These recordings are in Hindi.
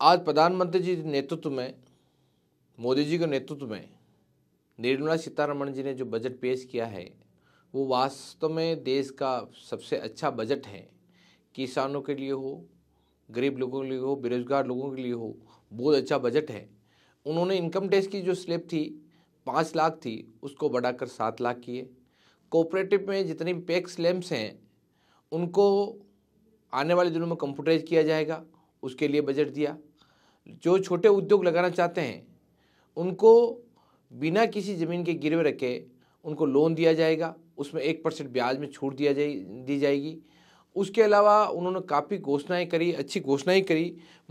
आज प्रधानमंत्री जी नेतृत्व में मोदी जी के नेतृत्व में निर्मला सीतारमण जी ने जो बजट पेश किया है वो वास्तव में देश का सबसे अच्छा बजट है किसानों के लिए हो गरीब लोगों के लिए हो बेरोजगार लोगों के लिए हो बहुत अच्छा बजट है उन्होंने इनकम टैक्स की जो स्लेब थी पाँच लाख थी उसको बढ़ाकर सात लाख किए कोऑपरेटिव में जितनी पैक्स लैम्प्स हैं उनको आने वाले दिनों में कंप्यूटराइज किया जाएगा उसके लिए बजट दिया जो छोटे उद्योग लगाना चाहते हैं उनको बिना किसी ज़मीन के गिरवे रखे उनको लोन दिया जाएगा उसमें एक परसेंट ब्याज में छूट दिया जाए दी जाएगी उसके अलावा उन्होंने काफ़ी घोषणाएं करी अच्छी घोषणाएं करी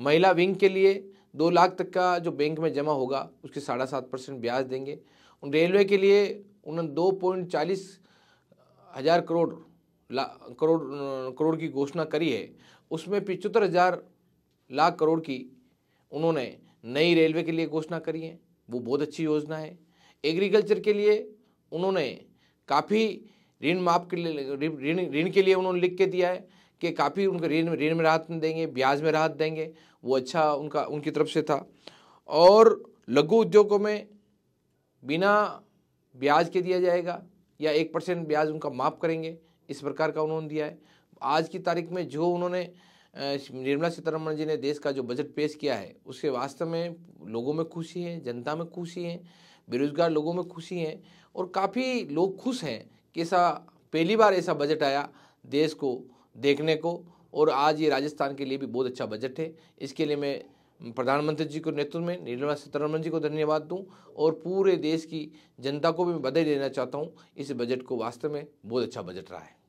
महिला विंग के लिए दो लाख तक का जो बैंक में जमा होगा उसके साढ़ा सात परसेंट ब्याज देंगे उन रेलवे के लिए उन्होंने दो पॉइंट चालीस हज़ार करोड़ करोड़ करोड़ की घोषणा करी है उसमें पिचहत्तर हज़ार लाख करोड़ की उन्होंने नई रेलवे के लिए घोषणा करी है वो बहुत अच्छी योजना है एग्रीकल्चर के लिए उन्होंने काफ़ी ऋण माफ के लिए ऋण ऋण के लिए उन्होंने लिख के दिया है कि काफ़ी उनके ऋण ऋण में राहत देंगे ब्याज में राहत देंगे वो अच्छा उनका उनकी तरफ से था और लघु उद्योगों में बिना ब्याज के दिया जाएगा या एक परसेंट ब्याज उनका माफ़ करेंगे इस प्रकार का उन्होंने दिया है आज की तारीख में जो उन्होंने निर्मला सीतारमण जी ने देश का जो बजट पेश किया है उसके वास्तव में लोगों में खुशी है जनता में खुशी है बेरोजगार लोगों में खुशी है और काफ़ी लोग खुश हैं कि ऐसा पहली बार ऐसा बजट आया देश को देखने को और आज ये राजस्थान के लिए भी बहुत अच्छा बजट है इसके लिए मैं प्रधानमंत्री जी को नेतृत्व में निर्मला सीतारमण जी को धन्यवाद दूं और पूरे देश की जनता को भी मैं बधाई देना चाहता हूं इस बजट को वास्तव में बहुत अच्छा बजट रहा है